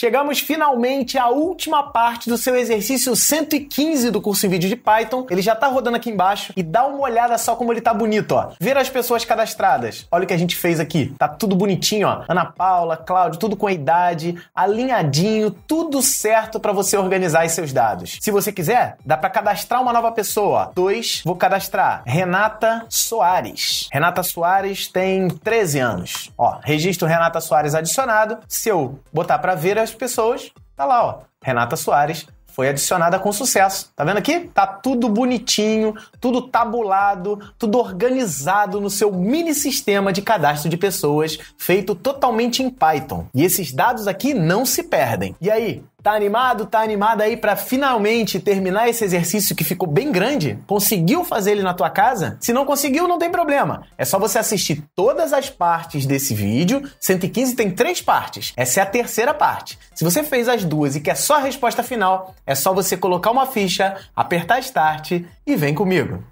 Chegamos finalmente à última parte do seu exercício 115 do curso em vídeo de Python. Ele já tá rodando aqui embaixo e dá uma olhada só como ele tá bonito, ó. Ver as pessoas cadastradas. Olha o que a gente fez aqui. Tá tudo bonitinho, ó. Ana Paula, Cláudio, tudo com a idade, alinhadinho, tudo certo para você organizar seus dados. Se você quiser, dá para cadastrar uma nova pessoa, Dois, vou cadastrar Renata Soares. Renata Soares tem 13 anos. Ó, registro Renata Soares adicionado. Se eu botar para ver, das pessoas, tá lá, ó. Renata Soares foi adicionada com sucesso. Tá vendo aqui? Tá tudo bonitinho, tudo tabulado, tudo organizado no seu mini sistema de cadastro de pessoas, feito totalmente em Python. E esses dados aqui não se perdem. E aí, Tá animado? Tá animado aí para finalmente terminar esse exercício que ficou bem grande? Conseguiu fazer ele na tua casa? Se não conseguiu, não tem problema. É só você assistir todas as partes desse vídeo. 115 tem três partes. Essa é a terceira parte. Se você fez as duas e quer só a resposta final, é só você colocar uma ficha, apertar start e vem comigo.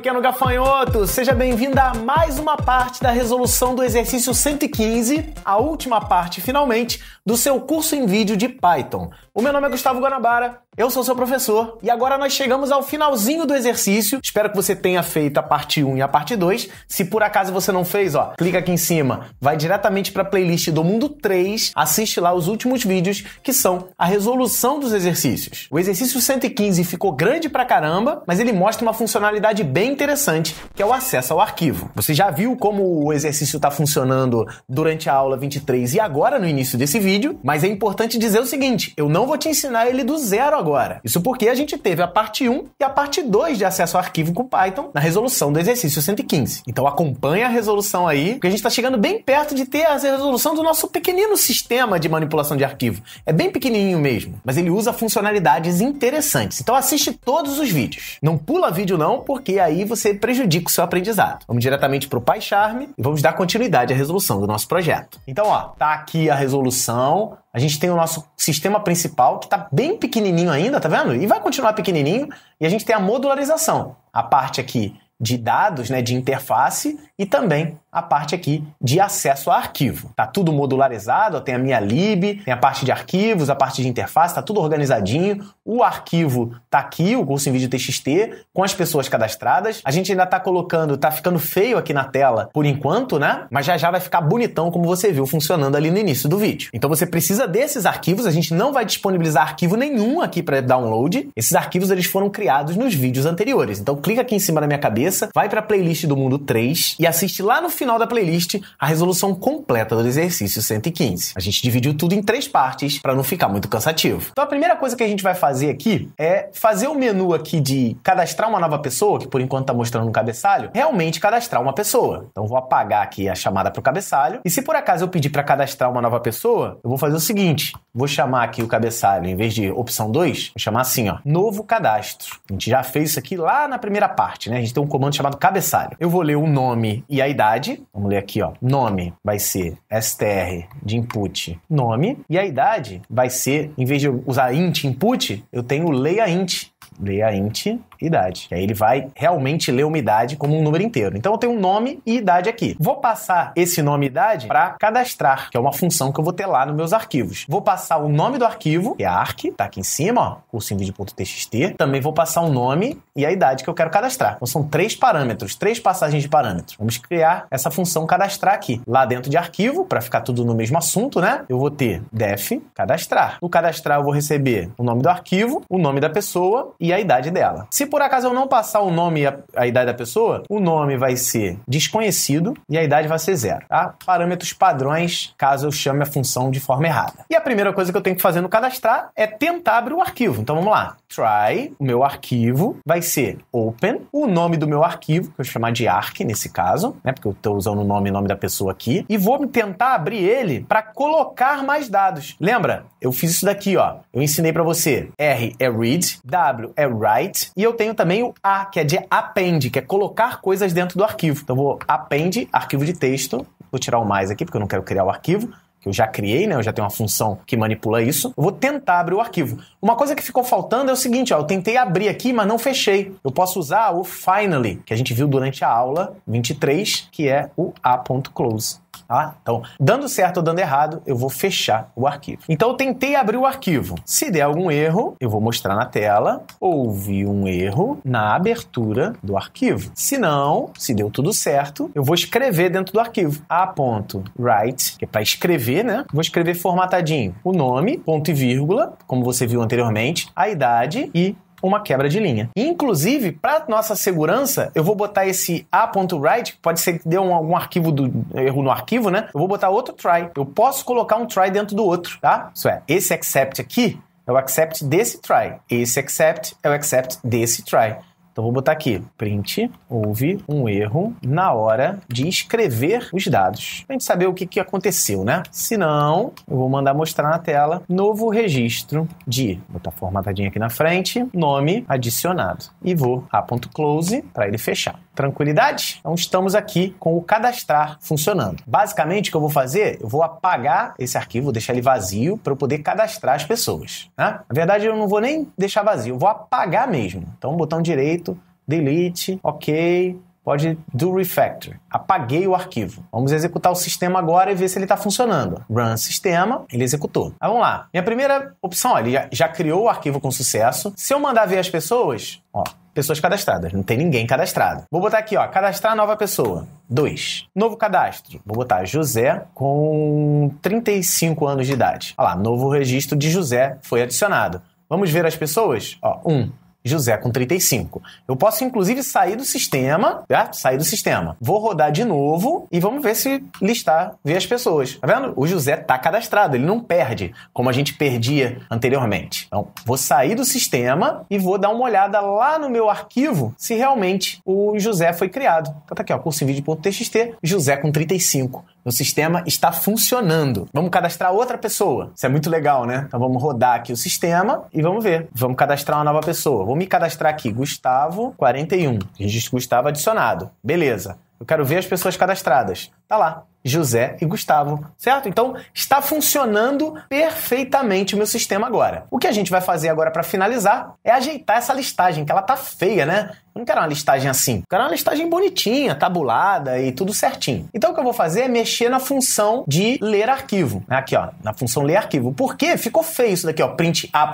pequeno gafanhoto! Seja bem vindo a mais uma parte da resolução do exercício 115, a última parte, finalmente, do seu curso em vídeo de Python. O meu nome é Gustavo Guanabara eu sou seu professor e agora nós chegamos ao finalzinho do exercício. Espero que você tenha feito a parte 1 e a parte 2. Se por acaso você não fez, ó, clica aqui em cima, vai diretamente para a playlist do Mundo 3, assiste lá os últimos vídeos que são a resolução dos exercícios. O exercício 115 ficou grande pra caramba, mas ele mostra uma funcionalidade bem interessante, que é o acesso ao arquivo. Você já viu como o exercício está funcionando durante a aula 23 e agora no início desse vídeo, mas é importante dizer o seguinte, eu não vou te ensinar ele do zero agora. Isso porque a gente teve a parte 1 e a parte 2 de acesso ao arquivo com Python na resolução do exercício 115. Então acompanha a resolução aí, porque a gente está chegando bem perto de ter a resolução do nosso pequenino sistema de manipulação de arquivo. É bem pequenininho mesmo, mas ele usa funcionalidades interessantes. Então assiste todos os vídeos. Não pula vídeo não, porque aí você prejudica o seu aprendizado. Vamos diretamente para o PyCharm e vamos dar continuidade à resolução do nosso projeto. Então, ó, tá aqui a resolução, a gente tem o nosso sistema principal, que está bem pequenininho ainda, tá vendo? E vai continuar pequenininho. E a gente tem a modularização, a parte aqui de dados, né, de interface e também a parte aqui de acesso a arquivo. Tá tudo modularizado, tem a minha lib, tem a parte de arquivos, a parte de interface, tá tudo organizadinho. O arquivo tá aqui, o curso em vídeo TXT, com as pessoas cadastradas. A gente ainda tá colocando, tá ficando feio aqui na tela por enquanto, né? Mas já já vai ficar bonitão como você viu funcionando ali no início do vídeo. Então você precisa desses arquivos, a gente não vai disponibilizar arquivo nenhum aqui para download. Esses arquivos eles foram criados nos vídeos anteriores. Então clica aqui em cima da minha cabeça, vai para a playlist do Mundo 3 e assiste lá no final da playlist a resolução completa do exercício 115. A gente dividiu tudo em três partes para não ficar muito cansativo. Então a primeira coisa que a gente vai fazer aqui é fazer o um menu aqui de cadastrar uma nova pessoa, que por enquanto está mostrando no cabeçalho, realmente cadastrar uma pessoa. Então vou apagar aqui a chamada para o cabeçalho. E se por acaso eu pedir para cadastrar uma nova pessoa, eu vou fazer o seguinte: vou chamar aqui o cabeçalho, em vez de opção 2, vou chamar assim, ó, novo cadastro. A gente já fez isso aqui lá na primeira parte, né? A gente tem um comando chamado cabeçalho. Eu vou ler o nome e a idade idade, vamos ler aqui, ó. Nome vai ser str de input nome e a idade vai ser, em vez de usar int input, eu tenho leia int leia int idade. E aí ele vai realmente ler uma idade como um número inteiro. Então eu tenho um nome e idade aqui. Vou passar esse nome e idade para cadastrar, que é uma função que eu vou ter lá nos meus arquivos. Vou passar o nome do arquivo, que é arc, tá aqui em cima, ó, cursinvideo.txt. Também vou passar o nome e a idade que eu quero cadastrar. Então são três parâmetros, três passagens de parâmetros. Vamos criar essa função cadastrar aqui. Lá dentro de arquivo, para ficar tudo no mesmo assunto, né? Eu vou ter def cadastrar. No cadastrar eu vou receber o nome do arquivo, o nome da pessoa e a idade dela. Se por acaso eu não passar o nome e a, a, idade da pessoa, o nome vai ser desconhecido e a idade vai ser zero, tá? Parâmetros padrões, caso eu chame a função de forma errada. E a primeira coisa que eu tenho que fazer no cadastrar é tentar abrir o arquivo. Então vamos lá. Try, o meu arquivo vai ser open, o nome do meu arquivo, que eu vou chamar de ARC nesse caso, né? Porque eu estou usando o nome e nome da pessoa aqui, e vou tentar abrir ele para colocar mais dados. Lembra? Eu fiz isso daqui, ó. Eu ensinei para você. R é read, W é write, e eu tenho também o A, que é de append, que é colocar coisas dentro do arquivo. Então, vou append, arquivo de texto. Vou tirar o mais aqui, porque eu não quero criar o arquivo que eu já criei, né? Eu já tenho uma função que manipula isso. Eu vou tentar abrir o arquivo. Uma coisa que ficou faltando é o seguinte, ó, eu tentei abrir aqui, mas não fechei. Eu posso usar o finally, que a gente viu durante a aula 23, que é o a.close. Tá? Então, dando certo ou dando errado, eu vou fechar o arquivo. Então, eu tentei abrir o arquivo. Se der algum erro, eu vou mostrar na tela. Houve um erro na abertura do arquivo. Se não, se deu tudo certo, eu vou escrever dentro do arquivo. A.write, que é para escrever, né? Vou escrever formatadinho o nome, ponto e vírgula, como você viu anteriormente, a idade e uma quebra de linha. Inclusive, para nossa segurança, eu vou botar esse a.write, pode ser que deu um, algum arquivo do erro no arquivo, né? Eu vou botar outro try. Eu posso colocar um try dentro do outro, tá? Isso é, esse accept aqui é o accept desse try. Esse accept é o accept desse try. Então vou botar aqui, print, houve um erro na hora de escrever os dados. Pra gente saber o que, que aconteceu, né? Se não, eu vou mandar mostrar na tela novo registro de, vou botar formatadinho aqui na frente, nome adicionado. E vou a.close para ele fechar. Tranquilidade? Então estamos aqui com o cadastrar funcionando. Basicamente o que eu vou fazer, eu vou apagar esse arquivo, deixar ele vazio para eu poder cadastrar as pessoas. Né? Na verdade eu não vou nem deixar vazio, eu vou apagar mesmo. Então botão direito delete, ok, pode do refactor. Apaguei o arquivo. Vamos executar o sistema agora e ver se ele está funcionando. Run sistema, ele executou. vamos lá. Minha primeira opção, ó, ele já, já criou o arquivo com sucesso. Se eu mandar ver as pessoas, ó, pessoas cadastradas. Não tem ninguém cadastrado. Vou botar aqui, ó, cadastrar nova pessoa. 2. Novo cadastro. Vou botar José com 35 anos de idade. Olha lá, novo registro de José foi adicionado. Vamos ver as pessoas? Ó, 1. Um. José com 35. Eu posso, inclusive, sair do sistema, tá? sair do sistema. Vou rodar de novo e vamos ver se listar, ver as pessoas. Tá vendo? O José tá cadastrado, ele não perde, como a gente perdia anteriormente. Então, vou sair do sistema e vou dar uma olhada lá no meu arquivo se realmente o José foi criado. Então tá aqui, ó, cursoinvideo.txt, José com 35 o sistema está funcionando. Vamos cadastrar outra pessoa. Isso é muito legal, né? Então vamos rodar aqui o sistema e vamos ver. Vamos cadastrar uma nova pessoa. Vou me cadastrar aqui, Gustavo 41. Registro Gustavo é adicionado. Beleza. Eu quero ver as pessoas cadastradas. Tá lá. José e Gustavo, certo? Então está funcionando perfeitamente o meu sistema agora. O que a gente vai fazer agora para finalizar é ajeitar essa listagem, que ela tá feia, né? Eu não quero uma listagem assim. Eu quero uma listagem bonitinha, tabulada e tudo certinho. Então o que eu vou fazer é mexer na função de ler arquivo. É aqui, ó, na função ler arquivo. Por quê? ficou feio isso daqui, ó, print Eu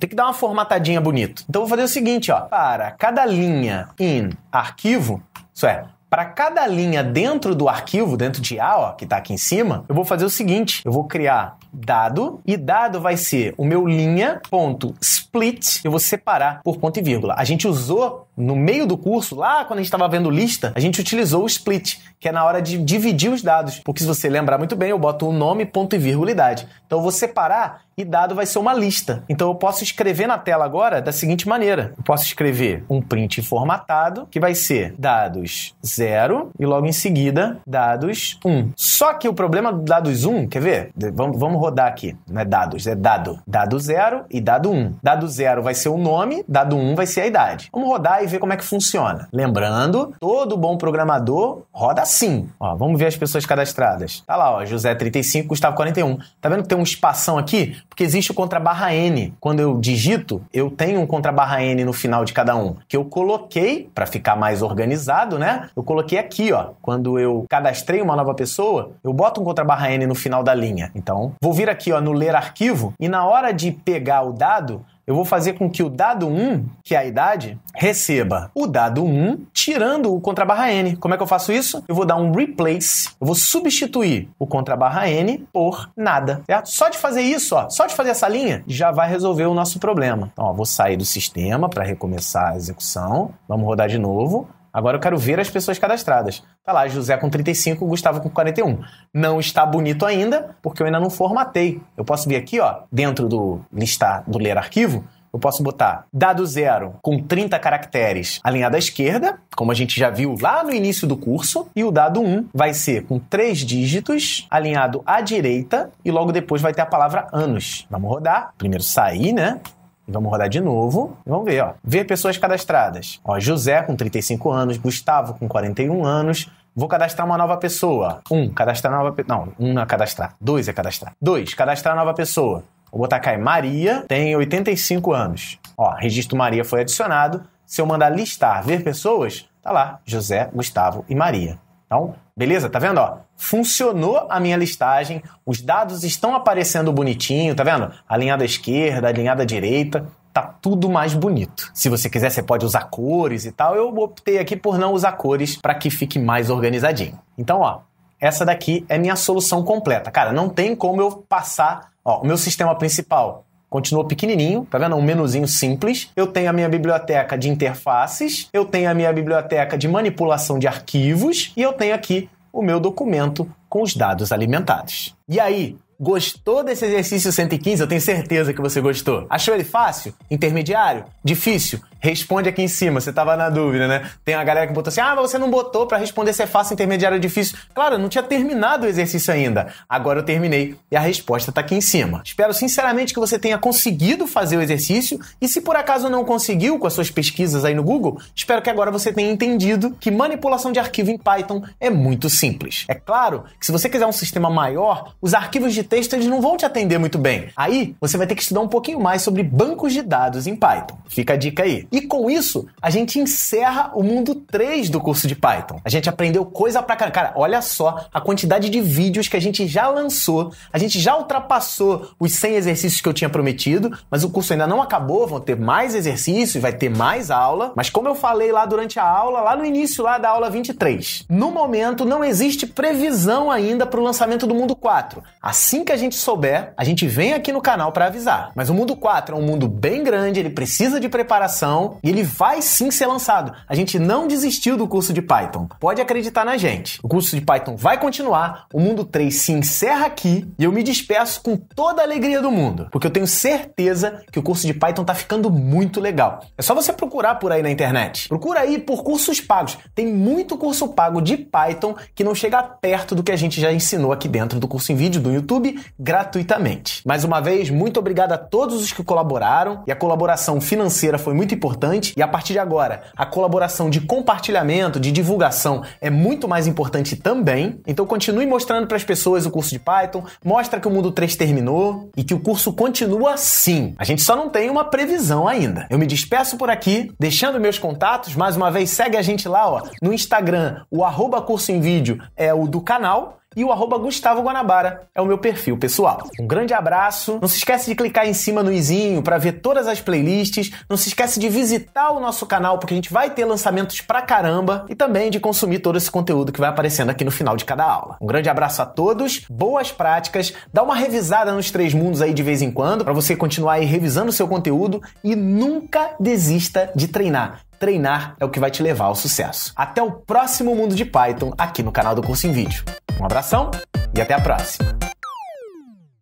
tenho que dar uma formatadinha bonita. Então eu vou fazer o seguinte, ó, para cada linha in arquivo, isso é, para cada linha dentro do arquivo, dentro de A, ó, que está aqui em cima, eu vou fazer o seguinte: eu vou criar dado e dado vai ser o meu linha ponto split eu vou separar por ponto e vírgula a gente usou no meio do curso lá quando a gente estava vendo lista a gente utilizou o split que é na hora de dividir os dados porque se você lembrar muito bem eu boto o nome ponto e vírgula idade então eu vou separar e dado vai ser uma lista então eu posso escrever na tela agora da seguinte maneira eu posso escrever um print formatado que vai ser dados 0 e logo em seguida dados 1 um. só que o problema do dados 1 um, quer ver vamos, vamos vamos rodar aqui, não é dados, é dado. Dado 0 e dado 1. Um. Dado 0 vai ser o nome, dado 1 um vai ser a idade. Vamos rodar e ver como é que funciona. Lembrando, todo bom programador roda assim. Ó, vamos ver as pessoas cadastradas. Tá lá, ó, José 35, Gustavo 41. Tá vendo que tem um espação aqui? Porque existe o contra barra N. Quando eu digito, eu tenho um contra barra N no final de cada um, que eu coloquei para ficar mais organizado, né? Eu coloquei aqui, ó. Quando eu cadastrei uma nova pessoa, eu boto um contra barra N no final da linha. Então, Vou vir aqui ó, no ler arquivo e na hora de pegar o dado, eu vou fazer com que o dado 1, que é a idade, receba o dado 1 tirando o contra barra n. Como é que eu faço isso? Eu vou dar um replace, eu vou substituir o contra barra n por nada. Certo? É, só de fazer isso, ó, só de fazer essa linha, já vai resolver o nosso problema. Então, ó, vou sair do sistema para recomeçar a execução. Vamos rodar de novo. Agora eu quero ver as pessoas cadastradas. Tá lá, José com 35, Gustavo com 41. Não está bonito ainda, porque eu ainda não formatei. Eu posso vir aqui, ó, dentro do listar do ler arquivo, eu posso botar dado zero com 30 caracteres alinhado à esquerda, como a gente já viu lá no início do curso, e o dado 1 vai ser com três dígitos alinhado à direita e logo depois vai ter a palavra anos. Vamos rodar. Primeiro sair, né? E vamos rodar de novo. vamos ver, ó. Ver pessoas cadastradas. Ó, José com 35 anos, Gustavo com 41 anos, Vou cadastrar uma nova pessoa. Um, cadastrar nova pessoa. Não, um não é cadastrar. Dois é cadastrar. Dois, cadastrar nova pessoa. Vou botar aqui, Maria, tem 85 anos. Ó, registro Maria foi adicionado. Se eu mandar listar, ver pessoas, tá lá, José, Gustavo e Maria. Então, beleza, tá vendo? Ó, funcionou a minha listagem, os dados estão aparecendo bonitinho, tá vendo? Alinhada esquerda, alinhada direita, tá tudo mais bonito. Se você quiser, você pode usar cores e tal. Eu optei aqui por não usar cores para que fique mais organizadinho. Então, ó, essa daqui é minha solução completa. Cara, não tem como eu passar, ó, o meu sistema principal Continua pequenininho, tá vendo? É um menuzinho simples. Eu tenho a minha biblioteca de interfaces, eu tenho a minha biblioteca de manipulação de arquivos e eu tenho aqui o meu documento com os dados alimentados. E aí, Gostou desse exercício 115? Eu tenho certeza que você gostou. Achou ele fácil? Intermediário? Difícil? Responde aqui em cima, você tava na dúvida, né? Tem a galera que botou assim: ah, mas você não botou para responder se é fácil, intermediário ou é difícil. Claro, eu não tinha terminado o exercício ainda. Agora eu terminei e a resposta tá aqui em cima. Espero sinceramente que você tenha conseguido fazer o exercício e se por acaso não conseguiu com as suas pesquisas aí no Google, espero que agora você tenha entendido que manipulação de arquivo em Python é muito simples. É claro que se você quiser um sistema maior, os arquivos de texto eles não vão te atender muito bem. Aí você vai ter que estudar um pouquinho mais sobre bancos de dados em Python. Fica a dica aí. E com isso, a gente encerra o mundo 3 do curso de Python. A gente aprendeu coisa pra caramba. Cara, olha só a quantidade de vídeos que a gente já lançou. A gente já ultrapassou os 100 exercícios que eu tinha prometido, mas o curso ainda não acabou, vão ter mais exercícios, vai ter mais aula. Mas como eu falei lá durante a aula, lá no início lá da aula 23, no momento não existe previsão ainda para o lançamento do mundo 4. Assim que a gente souber, a gente vem aqui no canal para avisar. Mas o mundo 4 é um mundo bem grande, ele precisa de preparação e ele vai sim ser lançado. A gente não desistiu do curso de Python. Pode acreditar na gente. O curso de Python vai continuar, o Mundo 3 se encerra aqui e eu me despeço com toda a alegria do mundo, porque eu tenho certeza que o curso de Python tá ficando muito legal. É só você procurar por aí na internet. Procura aí por cursos pagos. Tem muito curso pago de Python que não chega perto do que a gente já ensinou aqui dentro do curso em vídeo do YouTube gratuitamente. Mais uma vez, muito obrigado a todos os que colaboraram e a colaboração financeira foi muito importante importante e a partir de agora a colaboração de compartilhamento, de divulgação é muito mais importante também. Então continue mostrando para as pessoas o curso de Python, mostra que o mundo 3 terminou e que o curso continua sim. A gente só não tem uma previsão ainda. Eu me despeço por aqui, deixando meus contatos, mais uma vez segue a gente lá, ó, no Instagram, o arroba curso em vídeo é o do canal e o arroba Gustavo Guanabara é o meu perfil pessoal. Um grande abraço, não se esquece de clicar em cima no izinho para ver todas as playlists, não se esquece de visitar o nosso canal porque a gente vai ter lançamentos pra caramba e também de consumir todo esse conteúdo que vai aparecendo aqui no final de cada aula. Um grande abraço a todos, boas práticas, dá uma revisada nos três mundos aí de vez em quando para você continuar aí revisando o seu conteúdo e nunca desista de treinar. Treinar é o que vai te levar ao sucesso. Até o próximo Mundo de Python aqui no canal do Curso em Vídeo. Um abração e até a próxima!